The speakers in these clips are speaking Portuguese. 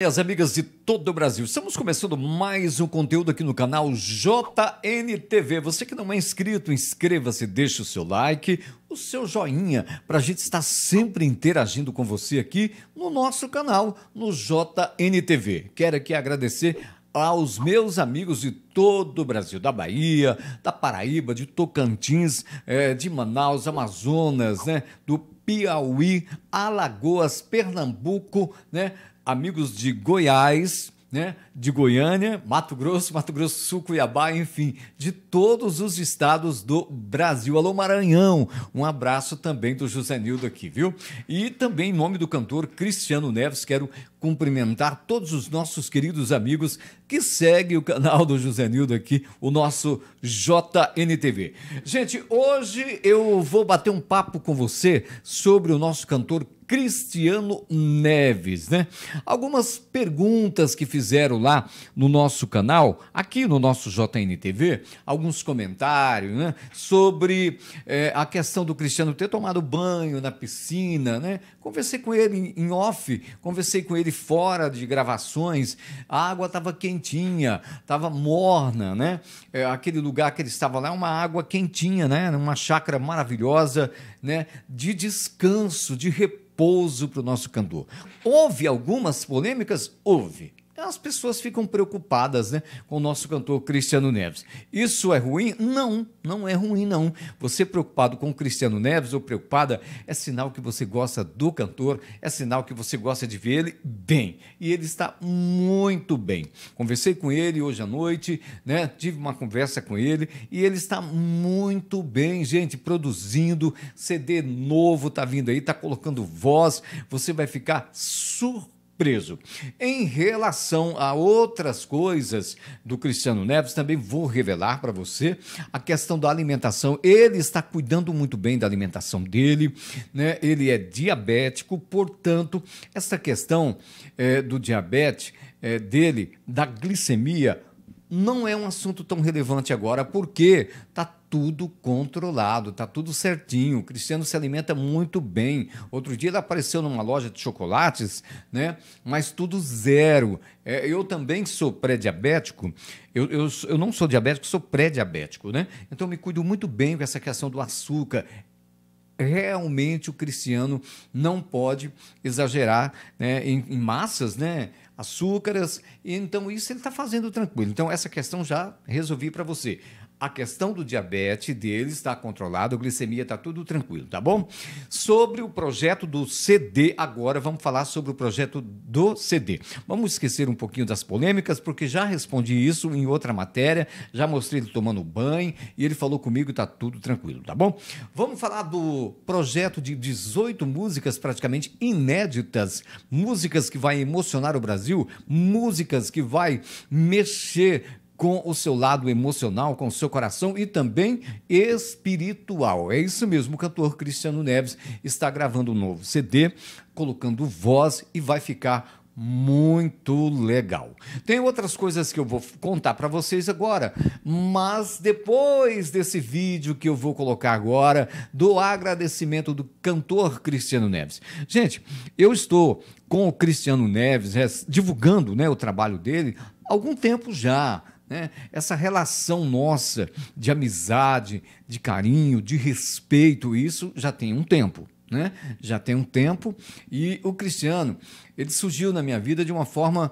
Minhas amigas de todo o Brasil, estamos começando mais um conteúdo aqui no canal JNTV. Você que não é inscrito, inscreva-se, deixe o seu like, o seu joinha, para a gente estar sempre interagindo com você aqui no nosso canal, no JNTV. Quero aqui agradecer aos meus amigos de todo o Brasil, da Bahia, da Paraíba, de Tocantins, é, de Manaus, Amazonas, né, do Piauí, Alagoas, Pernambuco, né, amigos de Goiás, né, de Goiânia, Mato Grosso, Mato Grosso do Sul, Cuiabá, enfim, de todos os estados do Brasil. Alô Maranhão, um abraço também do José Nildo aqui, viu? E também em nome do cantor Cristiano Neves, quero cumprimentar todos os nossos queridos amigos que seguem o canal do José Nildo aqui, o nosso JNTV. Gente, hoje eu vou bater um papo com você sobre o nosso cantor Cristiano Neves, né? Algumas perguntas que fizeram lá no nosso canal, aqui no nosso JNTV, alguns comentários, né? Sobre é, a questão do Cristiano ter tomado banho na piscina, né? Conversei com ele em off, conversei com ele fora de gravações. A água estava quentinha, estava morna, né? É, aquele lugar que ele estava lá é uma água quentinha, né? Uma chácara maravilhosa, né? De descanso, de repouso repouso para o nosso candor Houve algumas polêmicas? Houve. As pessoas ficam preocupadas né, com o nosso cantor Cristiano Neves. Isso é ruim? Não, não é ruim, não. Você preocupado com o Cristiano Neves ou preocupada é sinal que você gosta do cantor, é sinal que você gosta de ver ele bem. E ele está muito bem. Conversei com ele hoje à noite, né? Tive uma conversa com ele e ele está muito bem, gente, produzindo CD novo, tá vindo aí, tá colocando voz. Você vai ficar surpreso preso. Em relação a outras coisas do Cristiano Neves, também vou revelar para você a questão da alimentação. Ele está cuidando muito bem da alimentação dele, né? ele é diabético, portanto, essa questão é, do diabetes é, dele, da glicemia, não é um assunto tão relevante agora, porque está tudo controlado, está tudo certinho. O Cristiano se alimenta muito bem. Outro dia ele apareceu numa loja de chocolates, né? Mas tudo zero. É, eu também sou pré-diabético. Eu, eu, eu não sou diabético, sou pré-diabético, né? Então eu me cuido muito bem com essa questão do açúcar realmente o Cristiano não pode exagerar né, em, em, massas, né? açúcares. Então, isso ele está fazendo tranquilo. Então, essa questão já resolvi para você a questão do diabetes dele está controlada, a glicemia está tudo tranquilo, tá bom? Sobre o projeto do CD, agora vamos falar sobre o projeto do CD. Vamos esquecer um pouquinho das polêmicas, porque já respondi isso em outra matéria, já mostrei ele tomando banho e ele falou comigo, está tudo tranquilo, tá bom? Vamos falar do projeto de 18 músicas praticamente inéditas, músicas que vai emocionar o Brasil, músicas que vai mexer com o seu lado emocional, com o seu coração e também espiritual. É isso mesmo, o cantor Cristiano Neves está gravando um novo CD, colocando voz e vai ficar muito legal. Tem outras coisas que eu vou contar para vocês agora, mas depois desse vídeo que eu vou colocar agora do agradecimento do cantor Cristiano Neves. Gente, eu estou com o Cristiano Neves eh, divulgando, né, o trabalho dele há algum tempo já né? Essa relação nossa de amizade, de carinho, de respeito, isso já tem um tempo né? já tem um tempo, e o Cristiano, ele surgiu na minha vida de uma forma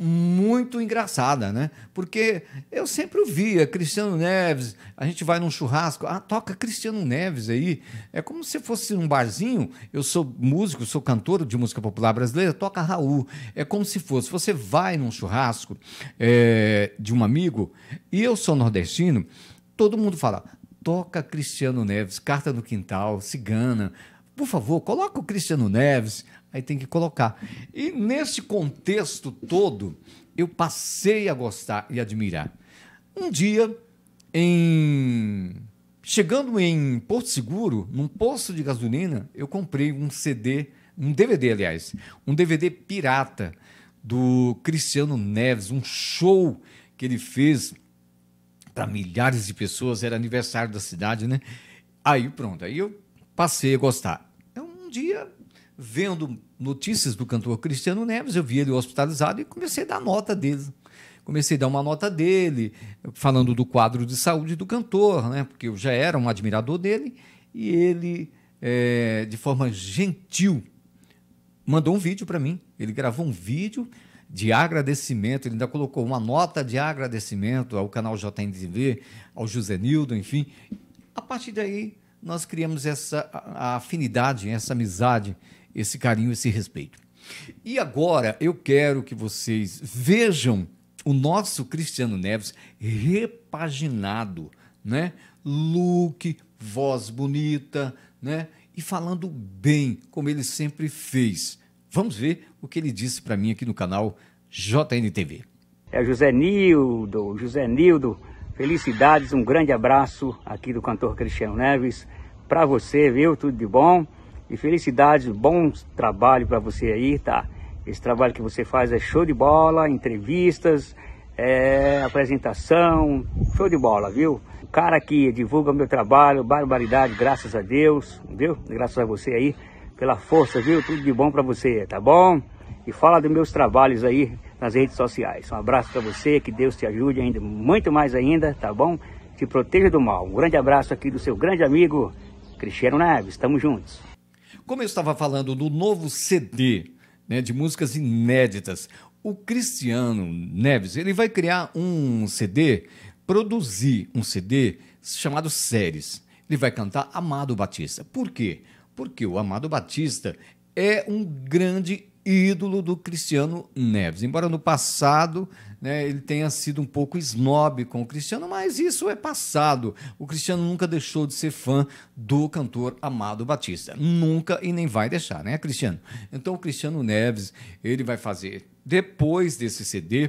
muito engraçada, né? Porque eu sempre ouvia Cristiano Neves, a gente vai num churrasco, ah, toca Cristiano Neves aí. É como se fosse um barzinho, eu sou músico, sou cantor de música popular brasileira, toca Raul. É como se fosse, você vai num churrasco é, de um amigo, e eu sou nordestino, todo mundo fala, toca Cristiano Neves, Carta do Quintal, Cigana, por favor, coloca o Cristiano Neves. Aí tem que colocar. E nesse contexto todo, eu passei a gostar e admirar. Um dia, em chegando em Porto Seguro, num posto de gasolina, eu comprei um CD, um DVD, aliás, um DVD pirata do Cristiano Neves, um show que ele fez para milhares de pessoas, era aniversário da cidade, né? Aí pronto, aí eu passei a gostar um dia, vendo notícias do cantor Cristiano Neves, eu vi ele hospitalizado e comecei a dar nota dele. Comecei a dar uma nota dele, falando do quadro de saúde do cantor, né? porque eu já era um admirador dele, e ele, é, de forma gentil, mandou um vídeo para mim. Ele gravou um vídeo de agradecimento, ele ainda colocou uma nota de agradecimento ao canal JNTV, ao José Nildo, enfim. A partir daí, nós criamos essa afinidade, essa amizade, esse carinho, esse respeito. E agora eu quero que vocês vejam o nosso Cristiano Neves repaginado, né? Look, voz bonita, né? E falando bem, como ele sempre fez. Vamos ver o que ele disse para mim aqui no canal JNTV. É José Nildo, José Nildo Felicidades, um grande abraço aqui do cantor Cristiano Neves para você, viu? Tudo de bom e felicidades, bom trabalho para você aí, tá? Esse trabalho que você faz é show de bola, entrevistas, é, apresentação, show de bola, viu? O cara que divulga meu trabalho, barbaridade, graças a Deus, viu? Graças a você aí pela força, viu? Tudo de bom para você, tá bom? e fala dos meus trabalhos aí nas redes sociais. Um abraço para você, que Deus te ajude ainda muito mais ainda, tá bom? Te proteja do mal. Um grande abraço aqui do seu grande amigo Cristiano Neves. Estamos juntos. Como eu estava falando do novo CD, né, de músicas inéditas, o Cristiano Neves, ele vai criar um CD, produzir um CD chamado Séries. Ele vai cantar Amado Batista. Por quê? Porque o Amado Batista é um grande ídolo do Cristiano Neves. Embora no passado né, ele tenha sido um pouco snob com o Cristiano, mas isso é passado. O Cristiano nunca deixou de ser fã do cantor Amado Batista. Nunca e nem vai deixar, né, Cristiano? Então o Cristiano Neves, ele vai fazer, depois desse CD,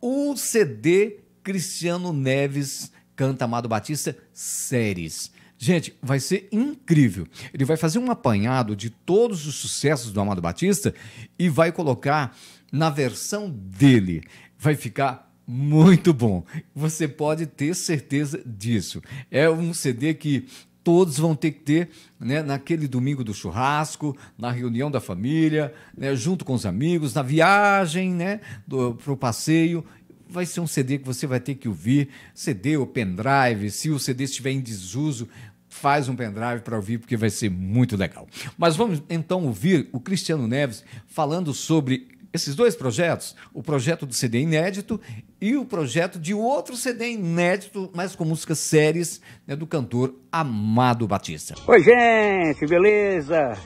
o CD Cristiano Neves canta Amado Batista séries. Gente, vai ser incrível. Ele vai fazer um apanhado de todos os sucessos do Amado Batista e vai colocar na versão dele. Vai ficar muito bom. Você pode ter certeza disso. É um CD que todos vão ter que ter né, naquele domingo do churrasco, na reunião da família, né, junto com os amigos, na viagem né, para o passeio. Vai ser um CD que você vai ter que ouvir, CD ou pendrive, se o CD estiver em desuso, faz um pendrive para ouvir, porque vai ser muito legal. Mas vamos então ouvir o Cristiano Neves falando sobre esses dois projetos, o projeto do CD inédito e o projeto de outro CD inédito, mas com músicas séries, né, do cantor Amado Batista. Oi, gente, beleza?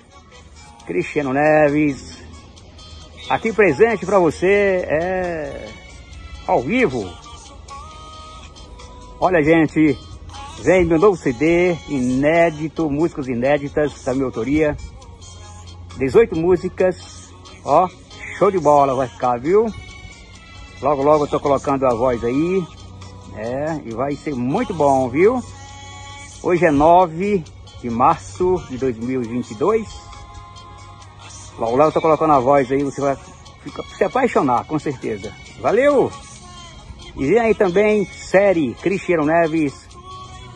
Cristiano Neves, aqui presente para você, é ao vivo. Olha, gente, Vem meu novo CD, inédito, músicas inéditas da minha autoria. 18 músicas, ó, show de bola vai ficar, viu? Logo, logo eu tô colocando a voz aí, né? e vai ser muito bom, viu? Hoje é 9 de março de 2022. Logo, logo eu tô colocando a voz aí, você vai ficar, se apaixonar, com certeza. Valeu! E vem aí também série Cristiano Neves,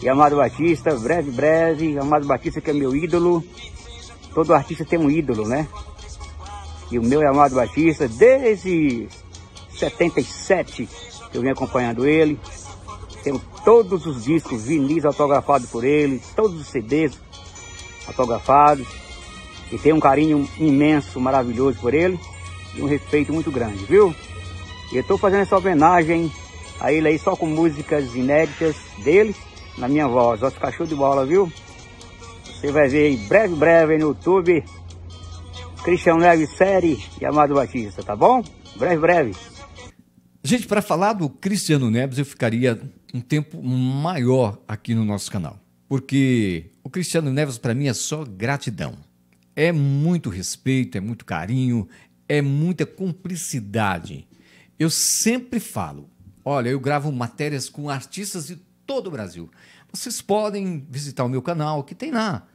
e Amado Batista, breve, breve. Amado Batista que é meu ídolo. Todo artista tem um ídolo, né? E o meu é Amado Batista, desde 77 eu venho acompanhando ele. Tenho todos os discos vinis autografados por ele, todos os CDs autografados. E tenho um carinho imenso, maravilhoso por ele e um respeito muito grande, viu? E eu estou fazendo essa homenagem a ele aí só com músicas inéditas dele na minha voz. os cachorros de bola, viu? Você vai ver em breve, breve no YouTube. Cristian Neves Série e Amado Batista, tá bom? Breve, breve. Gente, para falar do Cristiano Neves, eu ficaria um tempo maior aqui no nosso canal. Porque o Cristiano Neves, para mim, é só gratidão. É muito respeito, é muito carinho, é muita cumplicidade. Eu sempre falo, olha, eu gravo matérias com artistas de todo o Brasil. Vocês podem visitar o meu canal, que tem lá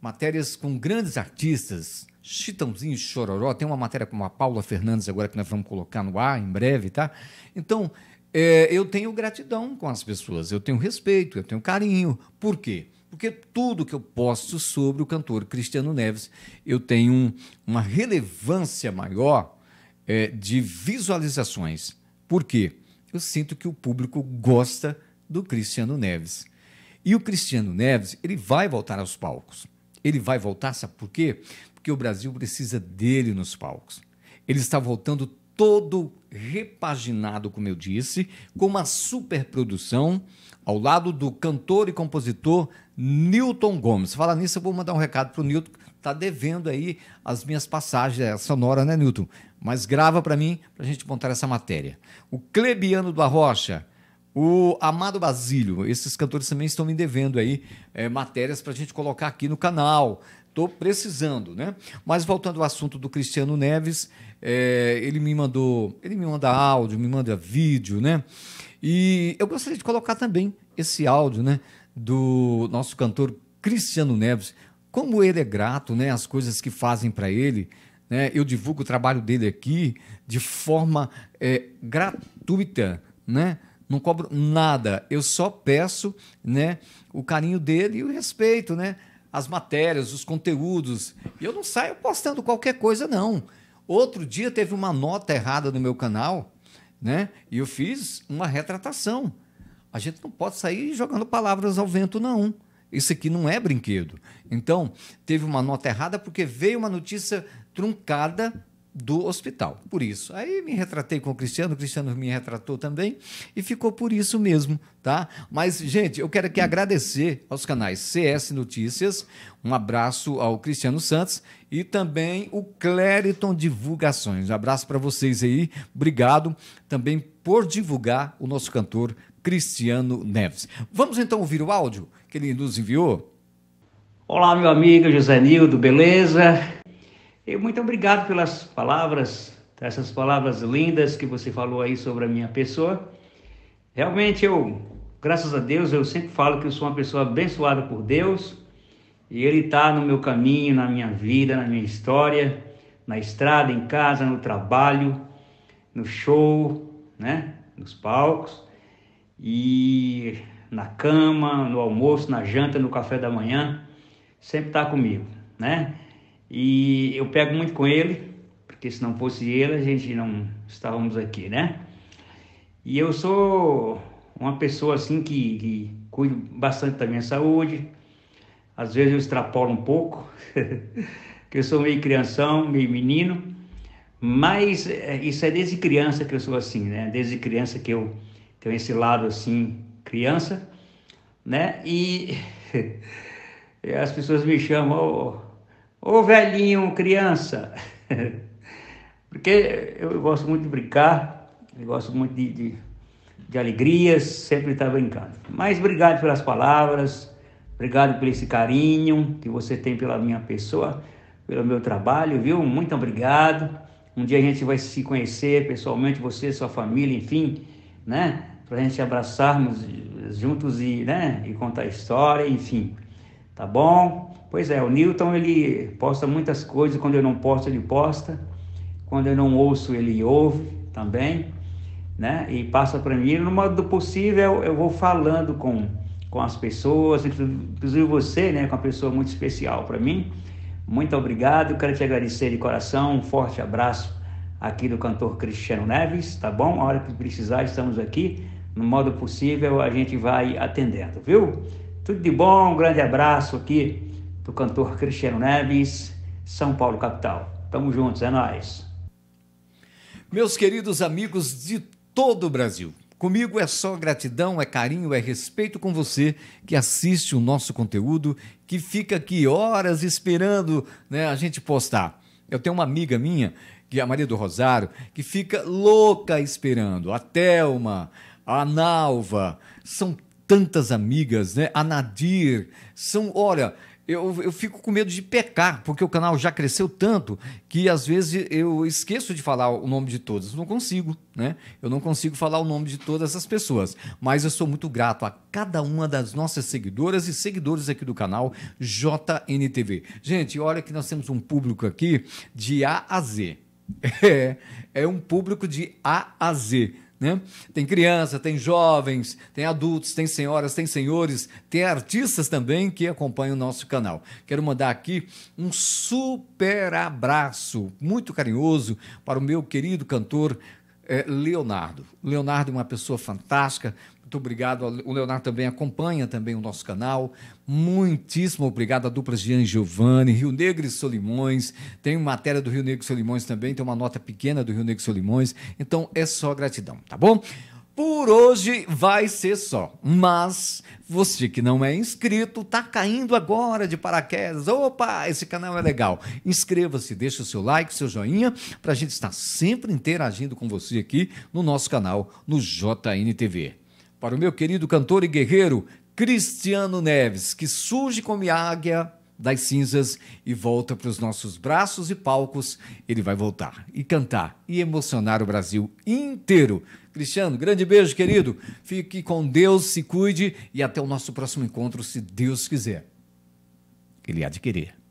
matérias com grandes artistas. Chitãozinho Chororó, tem uma matéria com a Paula Fernandes agora que nós vamos colocar no ar em breve, tá? Então, é, eu tenho gratidão com as pessoas, eu tenho respeito, eu tenho carinho. Por quê? Porque tudo que eu posto sobre o cantor Cristiano Neves, eu tenho um, uma relevância maior é, de visualizações. Por quê? Eu sinto que o público gosta do Cristiano Neves. E o Cristiano Neves, ele vai voltar aos palcos. Ele vai voltar, sabe por quê? Porque o Brasil precisa dele nos palcos. Ele está voltando todo repaginado, como eu disse, com uma superprodução ao lado do cantor e compositor Newton Gomes. Fala nisso, eu vou mandar um recado para o Newton. Tá devendo aí as minhas passagens, sonoras, é, sonora, né, Newton? Mas grava para mim, para a gente montar essa matéria. O Clebiano da Rocha o Amado Basílio, esses cantores também estão me devendo aí é, matérias para a gente colocar aqui no canal. Estou precisando, né? Mas voltando ao assunto do Cristiano Neves, é, ele me mandou, ele me manda áudio, me manda vídeo, né? E eu gostaria de colocar também esse áudio, né, do nosso cantor Cristiano Neves. Como ele é grato, né, as coisas que fazem para ele, né? Eu divulgo o trabalho dele aqui de forma é, gratuita, né? não cobro nada, eu só peço né, o carinho dele e o respeito, né? As matérias, os conteúdos. E eu não saio postando qualquer coisa, não. Outro dia teve uma nota errada no meu canal, né? E eu fiz uma retratação. A gente não pode sair jogando palavras ao vento, não. Isso aqui não é brinquedo. Então, teve uma nota errada porque veio uma notícia truncada do hospital. Por isso. Aí me retratei com o Cristiano, o Cristiano me retratou também e ficou por isso mesmo, tá? Mas gente, eu quero aqui agradecer aos canais CS Notícias, um abraço ao Cristiano Santos e também o Clériton Divulgações. Um abraço para vocês aí. Obrigado também por divulgar o nosso cantor Cristiano Neves. Vamos então ouvir o áudio que ele nos enviou. Olá, meu amigo José Nildo, beleza? muito obrigado pelas palavras, essas palavras lindas que você falou aí sobre a minha pessoa. Realmente eu, graças a Deus, eu sempre falo que eu sou uma pessoa abençoada por Deus e Ele está no meu caminho, na minha vida, na minha história, na estrada, em casa, no trabalho, no show, né? Nos palcos e na cama, no almoço, na janta, no café da manhã, sempre está comigo, né? E eu pego muito com ele, porque se não fosse ele, a gente não estávamos aqui, né? E eu sou uma pessoa assim que, que cuido bastante da minha saúde. Às vezes eu extrapolo um pouco, que eu sou meio crianção, meio menino. Mas eh, isso é desde criança que eu sou assim, né? Desde criança que eu tenho esse lado assim, criança, né? E as pessoas me chamam, oh, Ô velhinho, criança! Porque eu gosto muito de brincar, eu gosto muito de, de, de alegrias, sempre estar tá brincando. Mas obrigado pelas palavras, obrigado por esse carinho que você tem pela minha pessoa, pelo meu trabalho, viu? Muito obrigado. Um dia a gente vai se conhecer pessoalmente, você, sua família, enfim, né? Para a gente abraçarmos juntos e, né? e contar a história, enfim. Tá bom? Pois é, o Newton ele posta muitas coisas, quando eu não posto ele posta, quando eu não ouço ele ouve também, né? E passa para mim, no modo do possível eu vou falando com com as pessoas, inclusive você, né, com é uma pessoa muito especial para mim. Muito obrigado, quero te agradecer de coração, um forte abraço aqui do cantor Cristiano Neves, tá bom? A hora que precisar estamos aqui, no modo possível a gente vai atendendo, viu? Tudo de bom, um grande abraço aqui do cantor Cristiano Neves, São Paulo capital. Tamo juntos, é nós. Meus queridos amigos de todo o Brasil, comigo é só gratidão, é carinho, é respeito com você que assiste o nosso conteúdo, que fica aqui horas esperando né, a gente postar. Eu tenho uma amiga minha, que é a Maria do Rosário, que fica louca esperando. A Thelma, a Nalva, são tantas amigas, né? A Nadir, são, olha, eu, eu fico com medo de pecar, porque o canal já cresceu tanto que às vezes eu esqueço de falar o nome de todas. Não consigo, né? Eu não consigo falar o nome de todas as pessoas. Mas eu sou muito grato a cada uma das nossas seguidoras e seguidores aqui do canal JNTV. Gente, olha que nós temos um público aqui de A a Z. É, é um público de A a Z né? Tem criança, tem jovens, tem adultos, tem senhoras, tem senhores, tem artistas também que acompanham o nosso canal. Quero mandar aqui um super abraço muito carinhoso para o meu querido cantor eh, Leonardo. Leonardo é uma pessoa fantástica, muito obrigado. O Leonardo também acompanha também o nosso canal. Muitíssimo obrigado a dupla Gian Giovanni, Rio Negro e Solimões. Tem matéria do Rio Negro e Solimões também, tem uma nota pequena do Rio Negro e Solimões. Então é só gratidão, tá bom? Por hoje vai ser só, mas você que não é inscrito, tá caindo agora de paraquedas. Opa, esse canal é legal. Inscreva-se, deixa o seu like, seu joinha, para a gente estar sempre interagindo com você aqui no nosso canal, no JNTV para o meu querido cantor e guerreiro Cristiano Neves, que surge como águia das cinzas e volta para os nossos braços e palcos. Ele vai voltar e cantar e emocionar o Brasil inteiro. Cristiano, grande beijo, querido. Fique com Deus, se cuide e até o nosso próximo encontro, se Deus quiser. Ele adquirir.